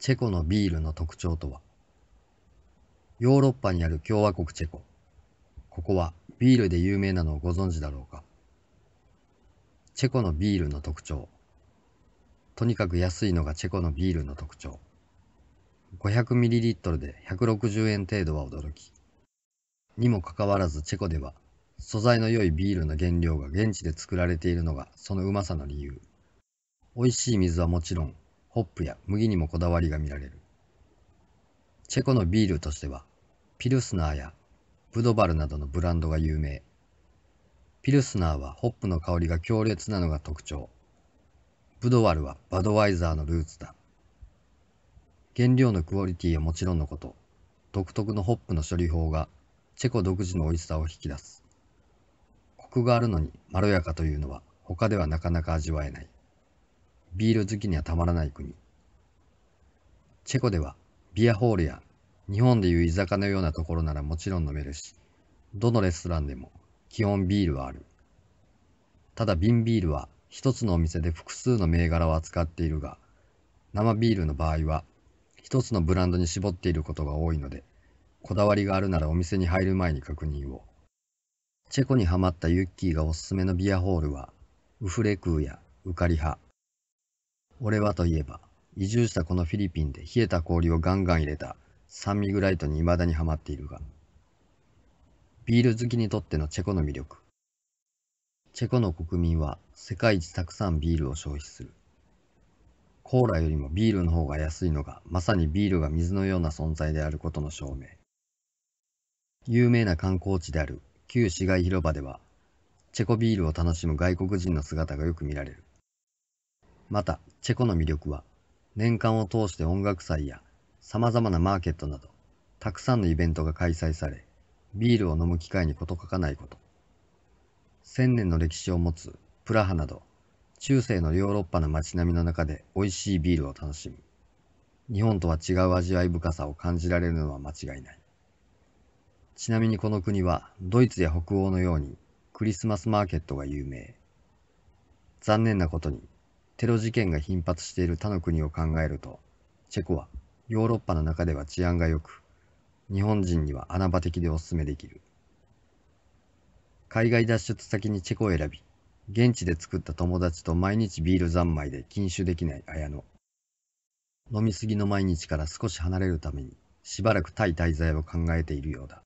チェコのビールの特徴とはヨーロッパにある共和国チェコ。ここはビールで有名なのをご存知だろうかチェコのビールの特徴。とにかく安いのがチェコのビールの特徴。500ml で160円程度は驚き。にもかかわらずチェコでは素材の良いビールの原料が現地で作られているのがそのうまさの理由。美味しい水はもちろん、ホップや麦にもこだわりが見られる。チェコのビールとしては、ピルスナーやブドバルなどのブランドが有名。ピルスナーはホップの香りが強烈なのが特徴。ブドワルはバドワイザーのルーツだ。原料のクオリティはもちろんのこと、独特のホップの処理法がチェコ独自の美味しさを引き出す。コクがあるのにまろやかというのは他ではなかなか味わえない。ビール好きにはたまらない国。チェコではビアホールや日本でいう居酒屋のようなところならもちろん飲めるし、どのレストランでも基本ビールはある。ただ瓶ビールは一つのお店で複数の銘柄を扱っているが、生ビールの場合は一つのブランドに絞っていることが多いので、こだわりがあるならお店に入る前に確認を。チェコにハマったユッキーがおすすめのビアホールは、ウフレクーやウカリハ、俺はといえば、移住したこのフィリピンで冷えた氷をガンガン入れた酸味グライトに未だにはまっているが、ビール好きにとってのチェコの魅力。チェコの国民は世界一たくさんビールを消費する。コーラよりもビールの方が安いのがまさにビールが水のような存在であることの証明。有名な観光地である旧市街広場では、チェコビールを楽しむ外国人の姿がよく見られる。また、チェコの魅力は、年間を通して音楽祭や様々なマーケットなど、たくさんのイベントが開催され、ビールを飲む機会に事欠かないこと。千年の歴史を持つプラハなど、中世のヨーロッパの街並みの中で美味しいビールを楽しむ。日本とは違う味わい深さを感じられるのは間違いない。ちなみにこの国はドイツや北欧のようにクリスマスマーケットが有名。残念なことにテロ事件が頻発している他の国を考えると、チェコはヨーロッパの中では治安が良く、日本人には穴場的でおすすめできる。海外脱出先にチェコを選び、現地で作った友達と毎日ビール三昧で禁酒できない綾野。飲みすぎの毎日から少し離れるために、しばらくタイ滞在を考えているようだ。